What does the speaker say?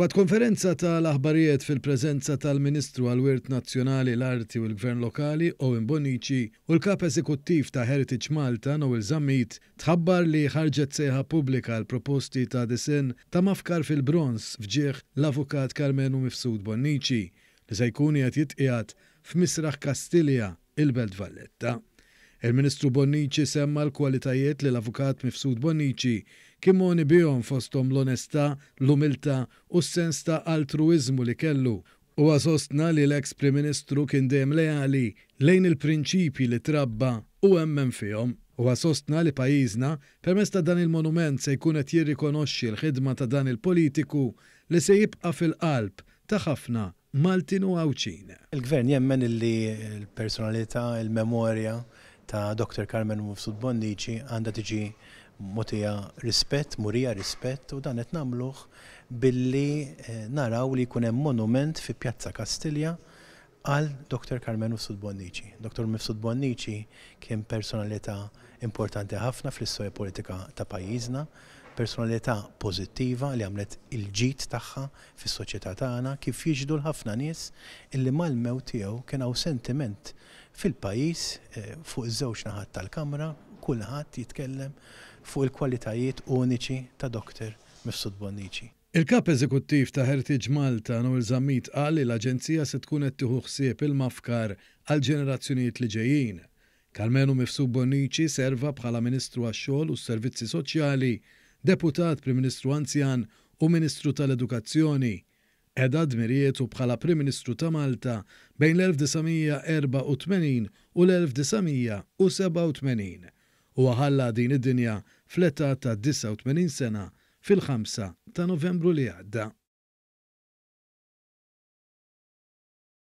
Waqt konferenza tal-aħbarijiet fil-prezenza tal-Ministru għal-Wirt Nazzjonali l-Arti u l-Gvern Lokali Owen Bonici u l-Kap Eżekuttiv ta' Heritage Malta Noel Zammit tħabbar li ħarġet seħa pubblika l-proposti ta' disen ta' mafkar fil-bronz fġieħ l-Avukat Karmenu Mifsud Bonici li se jkun qed jitqiegħed f'Misraħ Kastilja il-Belt Valletta. Il-Ministru Bonici semma l-kwalitajiet li l-Avukat Mifsud Bonici kimmu hu fostom fosthom l onesta l-umiltà u s-sens ta' altruizmu li kellu u għasostna li l-eks Prim Ministru kien dejjem leali lejn il-prinċipi li trabba u emmen fihom. U għasostna li pajizna permess ta' dan il-monument se jkun qed jirrikonoxxi l-ħidma ta' dan il-politiku li se jibqa' fil-qalb ta' ħafna Maltin u għawċin. Il-gvern jemmen illi l-personalità, il-memorja ta' Dr. Carmen Mufsud Bonnici għandha tiġi motija rispett, murija rispett u dan qed nagħmluh billi eh, naraw li jkun hemm monument fi Pjazza Kastilja għal Dr. Carmen Mifsud Bonnici. Dr. Mifsud Bonnici kien personalità importanti ħafna fl-istorja politika ta' pajjiżna, personalità pożittiva li għamlet il-ġit tagħha fis-soċjetà tagħna kif jiġdu l-ħafna nies illi mal-mew tiegħu kien hawn sentiment fil-pajjiż eh, fuq iż-żewġ naħat tal-Kamra kulħadd jitkellem fuq il-kwalitajiet uniċi ta' Dr. Mifsud Bonnici. Il-kap eżekuttiv ta' Heritage Malta Noel Zammit qal li l-Aġenzija se tkun qed tieħu ħsieb il-mafkar għal ġenerazzjonijiet li ġejjin. Kalmenu Mifsud Bonnici serva bħala Ministru għax-xogħol u s-Servizzi Soċjali, Deputat Prim Ministru Anzjan u Ministru tal-Edukazzjoni. Edha u bħala Prim Ministru ta' Malta bejn l-1984 u l-1987 u għalla din id-dinja fl-età ta' 89 sena fil-5 ta' novembru li għadda.